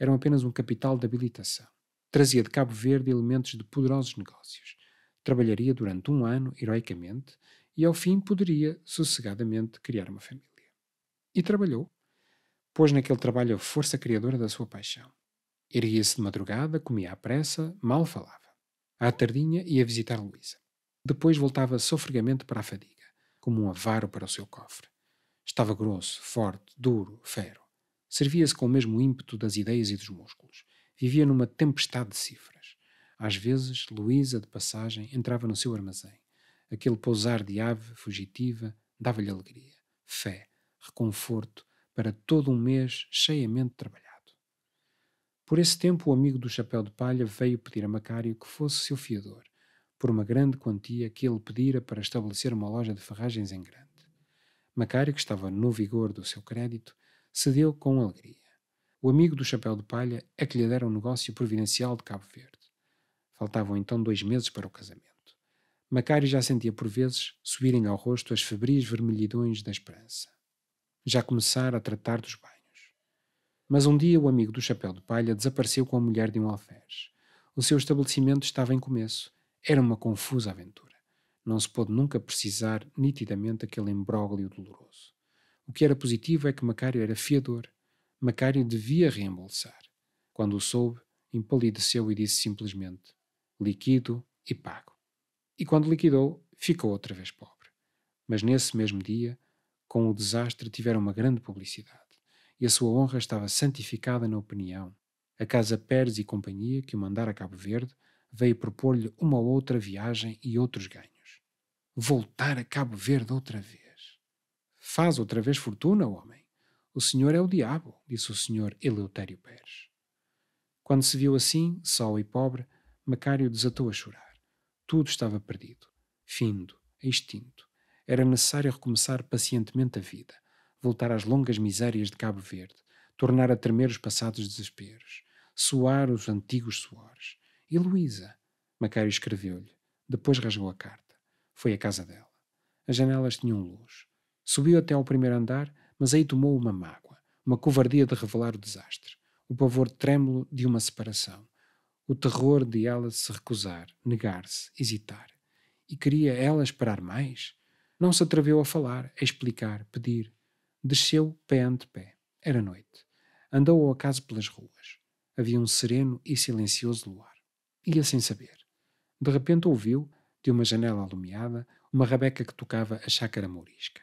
Eram apenas um capital de habilitação. Trazia de Cabo Verde elementos de poderosos negócios. Trabalharia durante um ano, heroicamente, e ao fim poderia, sossegadamente, criar uma família. E trabalhou pôs naquele trabalho a força criadora da sua paixão. Erguia-se de madrugada, comia à pressa, mal falava. À tardinha ia visitar Luísa. Depois voltava sofregamente para a fadiga, como um avaro para o seu cofre. Estava grosso, forte, duro, fero. Servia-se com o mesmo ímpeto das ideias e dos músculos. Vivia numa tempestade de cifras. Às vezes, Luísa, de passagem, entrava no seu armazém. Aquele pousar de ave fugitiva dava-lhe alegria, fé, reconforto, para todo um mês cheiamente trabalhado. Por esse tempo, o amigo do chapéu de palha veio pedir a Macário que fosse seu fiador, por uma grande quantia que ele pedira para estabelecer uma loja de ferragens em grande. Macário, que estava no vigor do seu crédito, cedeu com alegria. O amigo do chapéu de palha é que lhe dera um negócio providencial de Cabo Verde. Faltavam então dois meses para o casamento. Macário já sentia por vezes subirem ao rosto as febris vermelhidões da esperança já começara a tratar dos banhos. Mas um dia o amigo do chapéu de palha desapareceu com a mulher de um alferes. O seu estabelecimento estava em começo. Era uma confusa aventura. Não se pôde nunca precisar nitidamente aquele imbróglio doloroso. O que era positivo é que Macário era fiador. Macário devia reembolsar. Quando o soube, empalideceu e disse simplesmente: liquido e pago. E quando liquidou, ficou outra vez pobre. Mas nesse mesmo dia, com o desastre tiveram uma grande publicidade, e a sua honra estava santificada na opinião. A Casa Pérez e Companhia, que o mandara a Cabo Verde, veio propor-lhe uma outra viagem e outros ganhos. Voltar a Cabo Verde outra vez. Faz outra vez fortuna, homem. O senhor é o diabo, disse o senhor Eleutério Pérez. Quando se viu assim, só e pobre, Macário desatou a chorar. Tudo estava perdido, findo, extinto. Era necessário recomeçar pacientemente a vida, voltar às longas misérias de Cabo Verde, tornar a tremer os passados desesperos, suar os antigos suores. E Luísa? Macário escreveu-lhe. Depois rasgou a carta. Foi à casa dela. As janelas tinham luz. Subiu até ao primeiro andar, mas aí tomou uma mágoa, uma covardia de revelar o desastre, o pavor trêmulo de uma separação, o terror de ela se recusar, negar-se, hesitar. E queria ela esperar mais? Não se atreveu a falar, a explicar, pedir. Desceu pé ante pé. Era noite. Andou ao acaso pelas ruas. Havia um sereno e silencioso luar. Ia sem saber. De repente ouviu, de uma janela alumiada, uma rabeca que tocava a chácara mourisca.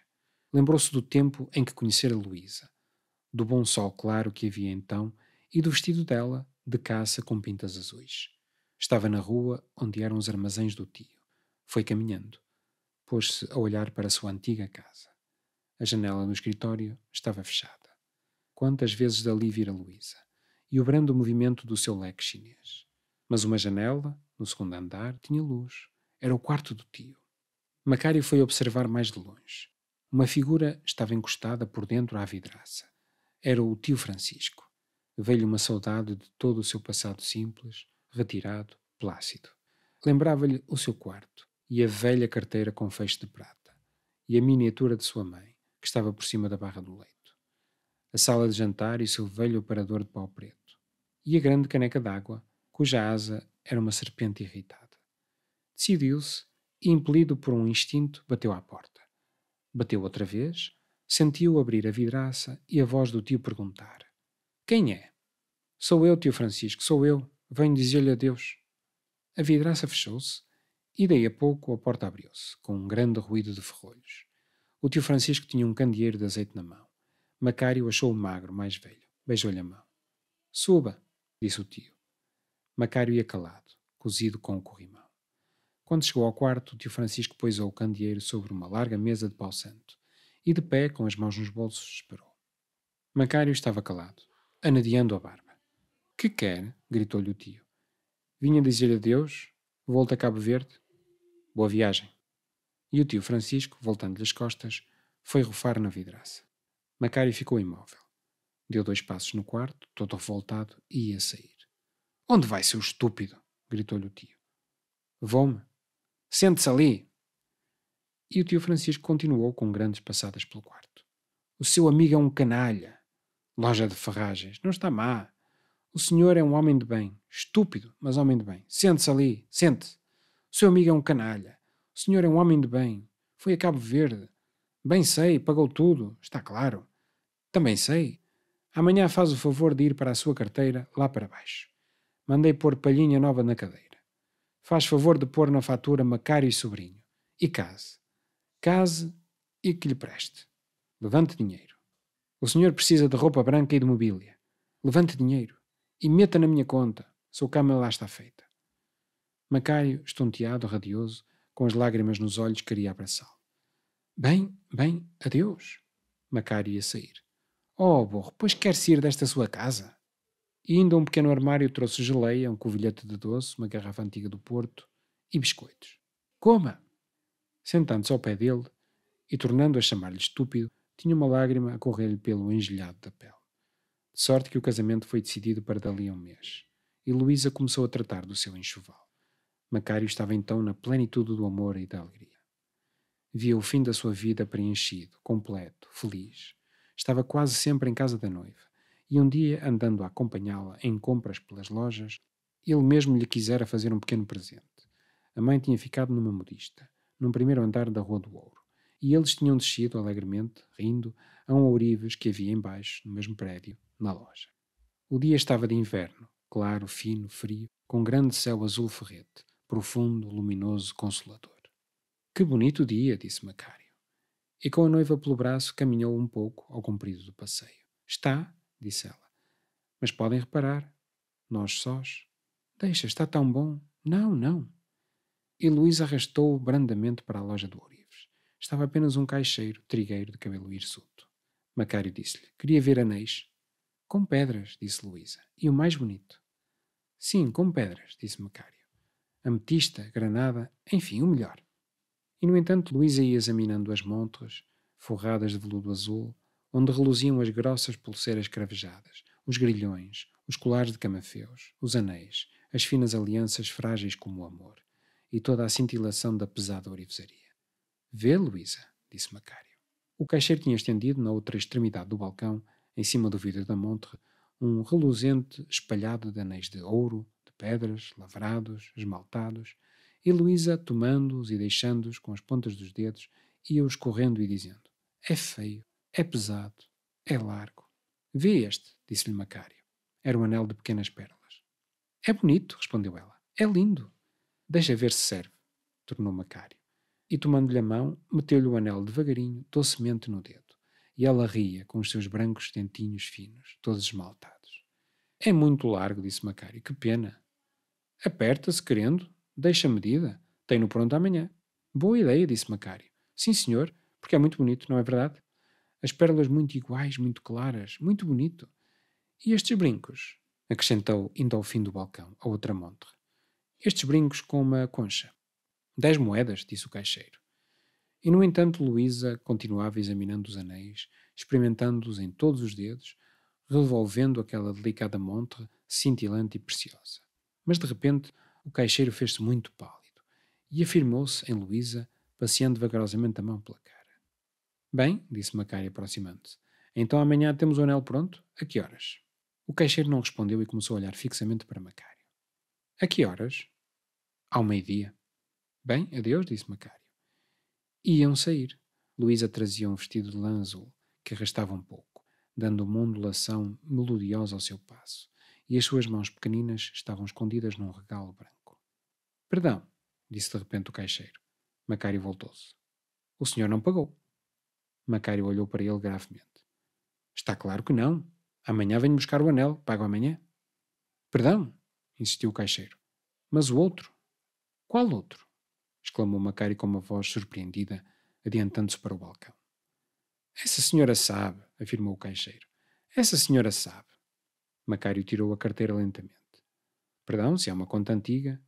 Lembrou-se do tempo em que conhecera Luísa, do bom sol claro que havia então e do vestido dela, de caça com pintas azuis. Estava na rua onde eram os armazéns do tio. Foi caminhando. Pôs-se a olhar para a sua antiga casa. A janela no escritório estava fechada. Quantas vezes dali vira Luísa, e o brando movimento do seu leque chinês. Mas uma janela, no segundo andar, tinha luz. Era o quarto do tio. Macário foi observar mais de longe. Uma figura estava encostada por dentro à vidraça. Era o tio Francisco. Veio-lhe uma saudade de todo o seu passado simples, retirado, plácido. Lembrava-lhe o seu quarto, e a velha carteira com feixe de prata, e a miniatura de sua mãe, que estava por cima da barra do leito, a sala de jantar e o seu velho operador de pau preto, e a grande caneca d'água, cuja asa era uma serpente irritada. Decidiu-se e, impelido por um instinto, bateu à porta. Bateu outra vez, sentiu abrir a vidraça e a voz do tio perguntar: Quem é? Sou eu, tio Francisco, sou eu. Venho dizer-lhe adeus. A vidraça fechou-se e daí a pouco a porta abriu-se, com um grande ruído de ferrolhos. O tio Francisco tinha um candeeiro de azeite na mão. Macário achou-o magro, mais velho. Beijou-lhe a mão. Suba, disse o tio. Macário ia calado, cozido com o corrimão. Quando chegou ao quarto, o tio Francisco pôs o candeeiro sobre uma larga mesa de pau santo e, de pé, com as mãos nos bolsos, esperou. Macário estava calado, anadeando a barba. Que quer? gritou-lhe o tio. Vinha dizer-lhe adeus? Volta a Cabo Verde? Boa viagem. E o tio Francisco, voltando-lhe as costas, foi rufar na vidraça. Macário ficou imóvel. Deu dois passos no quarto, todo revoltado, e ia sair. Onde vai, seu estúpido? gritou-lhe o tio. Vou-me. Sente-se ali! E o tio Francisco continuou com grandes passadas pelo quarto. O seu amigo é um canalha. Loja de ferragens. Não está má. O senhor é um homem de bem. Estúpido, mas homem de bem. Sente-se ali. Sente-se. O seu amigo é um canalha. O senhor é um homem de bem. Foi a Cabo Verde. Bem sei, pagou tudo, está claro. Também sei. Amanhã faz o favor de ir para a sua carteira, lá para baixo. Mandei pôr palhinha nova na cadeira. Faz favor de pôr na fatura Macário e Sobrinho. E case. Case e que lhe preste. Levante dinheiro. O senhor precisa de roupa branca e de mobília. Levante dinheiro e meta na minha conta. Sua cama lá está feita. Macaio, estonteado, radioso, com as lágrimas nos olhos, queria abraçá-lo. Bem, bem, adeus. Macário ia sair. Oh, burro, pois queres sair desta sua casa? E indo a um pequeno armário trouxe geleia, um covilhete de doce, uma garrafa antiga do Porto e biscoitos. Coma! Sentando-se ao pé dele e tornando a chamar-lhe estúpido, tinha uma lágrima a correr-lhe pelo engelhado da pele. De sorte que o casamento foi decidido para dali a um mês. E Luísa começou a tratar do seu enxoval. Macário estava então na plenitude do amor e da alegria. Via o fim da sua vida preenchido, completo, feliz. Estava quase sempre em casa da noiva, e um dia, andando a acompanhá-la em compras pelas lojas, ele mesmo lhe quisera fazer um pequeno presente. A mãe tinha ficado numa modista, num primeiro andar da Rua do Ouro, e eles tinham descido alegremente, rindo, a um ourives que havia embaixo, no mesmo prédio, na loja. O dia estava de inverno, claro, fino, frio, com grande céu azul ferrete, profundo, luminoso, consolador. Que bonito dia, disse Macário. E com a noiva pelo braço caminhou um pouco ao comprido do passeio. Está, disse ela. Mas podem reparar, nós sós. Deixa, está tão bom. Não, não. E Luís arrastou-o brandamente para a loja do Ourives. Estava apenas um caixeiro, trigueiro de cabelo hirsuto. Macário disse-lhe: Queria ver anéis. Com pedras, disse Luísa. E o mais bonito. Sim, com pedras, disse Macário ametista, granada, enfim, o melhor. E, no entanto, Luísa ia examinando as montas, forradas de veludo azul, onde reluziam as grossas pulseiras cravejadas, os grilhões, os colares de camafeus, os anéis, as finas alianças frágeis como o amor, e toda a cintilação da pesada orivesaria. Vê, Luísa, disse Macário. O caixeiro tinha estendido, na outra extremidade do balcão, em cima do vidro da montre, um reluzente espalhado de anéis de ouro, pedras, lavrados, esmaltados, e Luísa tomando-os e deixando-os com as pontas dos dedos, ia-os correndo e dizendo: É feio, é pesado, é largo. Vê este, disse-lhe Macário. Era um anel de pequenas pérolas. É bonito, respondeu ela. É lindo. Deixa ver se serve, tornou Macário. E tomando-lhe a mão, meteu-lhe o anel devagarinho, docemente no dedo. E ela ria com os seus brancos dentinhos finos, todos esmaltados. É muito largo, disse Macário. Que pena. Aperta-se, querendo. Deixa a medida. Tem-no pronto amanhã. Boa ideia, disse Macário. Sim, senhor, porque é muito bonito, não é verdade? As pérolas muito iguais, muito claras, muito bonito. E estes brincos? acrescentou, indo ao fim do balcão, a outra montre. Estes brincos com uma concha. Dez moedas, disse o caixeiro. E, no entanto, Luísa continuava examinando os anéis, experimentando-os em todos os dedos, revolvendo aquela delicada montre cintilante e preciosa. Mas de repente o caixeiro fez-se muito pálido e afirmou-se em Luísa, passeando vagarosamente a mão pela cara. Bem, disse Macário, aproximando-se. Então amanhã temos o anel pronto? A que horas? O caixeiro não respondeu e começou a olhar fixamente para Macário. A que horas? Ao meio-dia. Bem, adeus, disse Macário. Iam sair. Luísa trazia um vestido de lã azul, que arrastava um pouco, dando uma ondulação melodiosa ao seu passo, e as suas mãos pequeninas estavam escondidas num regalo branco. Perdão, disse de repente o caixeiro. Macário voltou-se. O senhor não pagou. Macário olhou para ele gravemente. Está claro que não. Amanhã venho buscar o anel. Pago amanhã. Perdão, insistiu o caixeiro. Mas o outro? Qual outro? exclamou Macário com uma voz surpreendida, adiantando-se para o balcão. Essa senhora sabe, afirmou o caixeiro. Essa senhora sabe. Macário tirou a carteira lentamente. Perdão, se é uma conta antiga.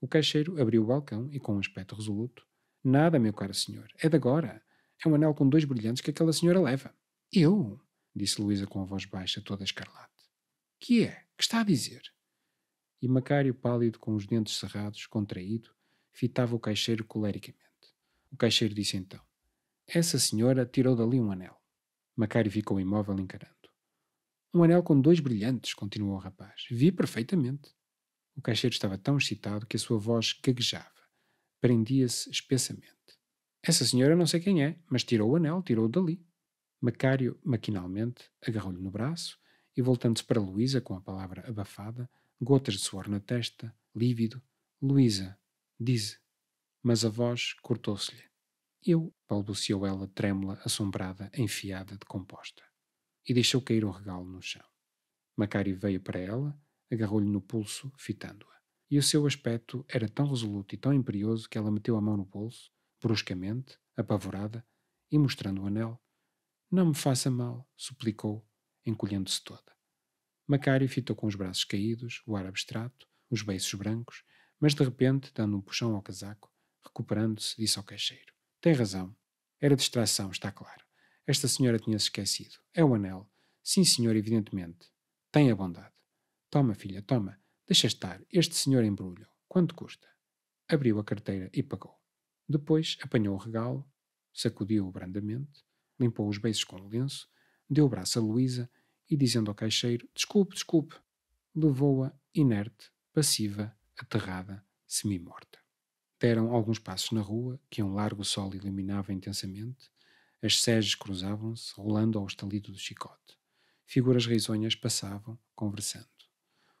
O caixeiro abriu o balcão e, com um aspecto resoluto, Nada, meu caro senhor, é de agora. É um anel com dois brilhantes que aquela senhora leva. Eu? disse Luísa com a voz baixa, toda escarlate. Que é? Que está a dizer? E Macário, pálido, com os dentes cerrados, contraído, fitava o caixeiro colericamente. O caixeiro disse então: Essa senhora tirou dali um anel. Macário ficou imóvel encarando. Um anel com dois brilhantes, continuou o rapaz. Vi perfeitamente. O caixeiro estava tão excitado que a sua voz gaguejava. Prendia-se espessamente. Essa senhora não sei quem é, mas tirou o anel, tirou-o dali. Macário, maquinalmente, agarrou-lhe no braço e, voltando-se para Luísa com a palavra abafada, gotas de suor na testa, lívido, Luísa, dize. Mas a voz cortou-se-lhe. Eu, balbuciou ela, trêmula, assombrada, enfiada, de composta e deixou cair o regalo no chão. Macari veio para ela, agarrou-lhe no pulso, fitando-a. E o seu aspecto era tão resoluto e tão imperioso que ela meteu a mão no bolso, bruscamente, apavorada, e mostrando o anel. Não me faça mal, suplicou, encolhendo-se toda. Macari fitou com os braços caídos, o ar abstrato, os beiços brancos, mas de repente, dando um puxão ao casaco, recuperando-se, disse ao caixeiro: Tem razão. Era distração, está claro. Esta senhora tinha-se esquecido. É o anel. Sim, senhor, evidentemente. Tenha bondade. Toma, filha, toma. Deixa estar. Este senhor embrulho. Quanto custa? Abriu a carteira e pagou. Depois apanhou o regalo, sacudiu-o brandamente, limpou os beiços com o lenço, deu o braço a Luísa e, dizendo ao caixeiro: Desculpe, desculpe, levou-a, inerte, passiva, aterrada, semi-morta. Deram alguns passos na rua, que um largo sol iluminava intensamente, as seges cruzavam-se, rolando ao estalido do chicote. Figuras risonhas passavam, conversando.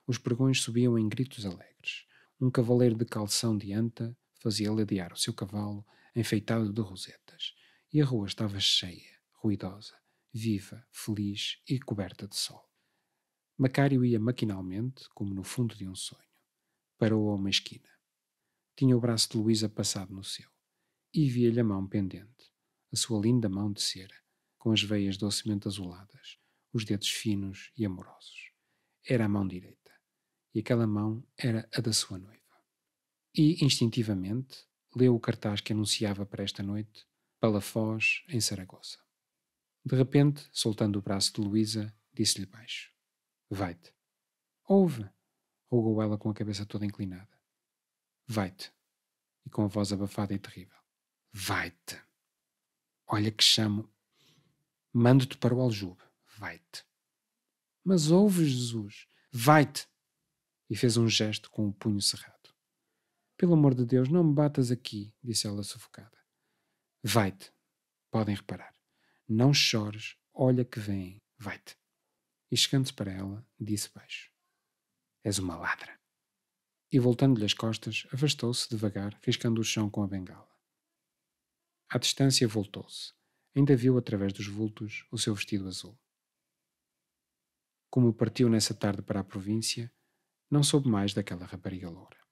Os pregões subiam em gritos alegres. Um cavaleiro de calção de anta fazia ladear o seu cavalo, enfeitado de rosetas. E a rua estava cheia, ruidosa, viva, feliz e coberta de sol. Macário ia maquinalmente, como no fundo de um sonho. Parou a uma esquina. Tinha o braço de Luísa passado no seu. E via-lhe a mão pendente a sua linda mão de cera, com as veias docemente azuladas, os dedos finos e amorosos. Era a mão direita, e aquela mão era a da sua noiva. E, instintivamente, leu o cartaz que anunciava para esta noite Palafoz, em Saragoça. De repente, soltando o braço de Luísa, disse-lhe baixo: Vai-te. Ouve! rogou ela com a cabeça toda inclinada. Vai-te. E com a voz abafada e terrível: Vai-te! Olha que chamo. Mando-te para o aljube. Vai-te. Mas ouve, Jesus. Vai-te. E fez um gesto com o punho cerrado. Pelo amor de Deus, não me batas aqui, disse ela sufocada. Vai-te. Podem reparar. Não chores. Olha que vem. Vai-te. E chegando-se para ela, disse baixo: És uma ladra. E voltando-lhe as costas, afastou-se devagar, riscando o chão com a bengala. À distância voltou-se. Ainda viu através dos vultos o seu vestido azul. Como partiu nessa tarde para a província, não soube mais daquela rapariga loura.